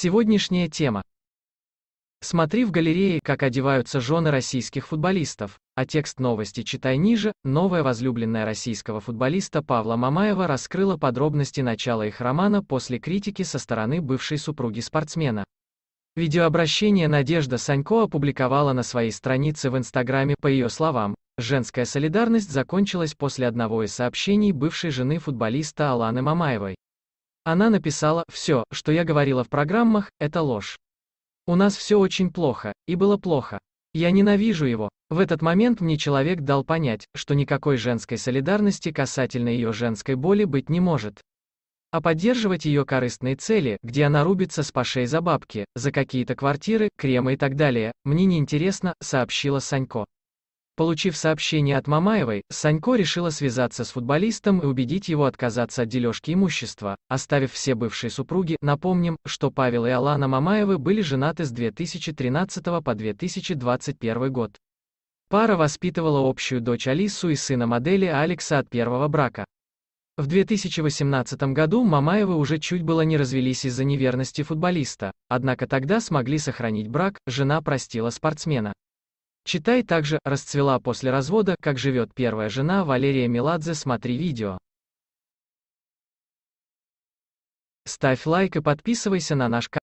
Сегодняшняя тема. Смотри в галерее, как одеваются жены российских футболистов, а текст новости читай ниже. Новая возлюбленная российского футболиста Павла Мамаева раскрыла подробности начала их романа после критики со стороны бывшей супруги спортсмена. Видеообращение Надежда Санько опубликовала на своей странице в Инстаграме, по ее словам, женская солидарность закончилась после одного из сообщений бывшей жены футболиста Аланы Мамаевой. Она написала, все, что я говорила в программах, это ложь. У нас все очень плохо, и было плохо. Я ненавижу его. В этот момент мне человек дал понять, что никакой женской солидарности касательно ее женской боли быть не может. А поддерживать ее корыстные цели, где она рубится с пашей за бабки, за какие-то квартиры, кремы и так далее, мне неинтересно, сообщила Санько. Получив сообщение от Мамаевой, Санько решила связаться с футболистом и убедить его отказаться от дележки имущества, оставив все бывшие супруги. Напомним, что Павел и Алана Мамаевы были женаты с 2013 по 2021 год. Пара воспитывала общую дочь Алису и сына модели Алекса от первого брака. В 2018 году Мамаевы уже чуть было не развелись из-за неверности футболиста, однако тогда смогли сохранить брак, жена простила спортсмена. Читай также «Расцвела после развода. Как живет первая жена» Валерия Меладзе. Смотри видео. Ставь лайк и подписывайся на наш канал.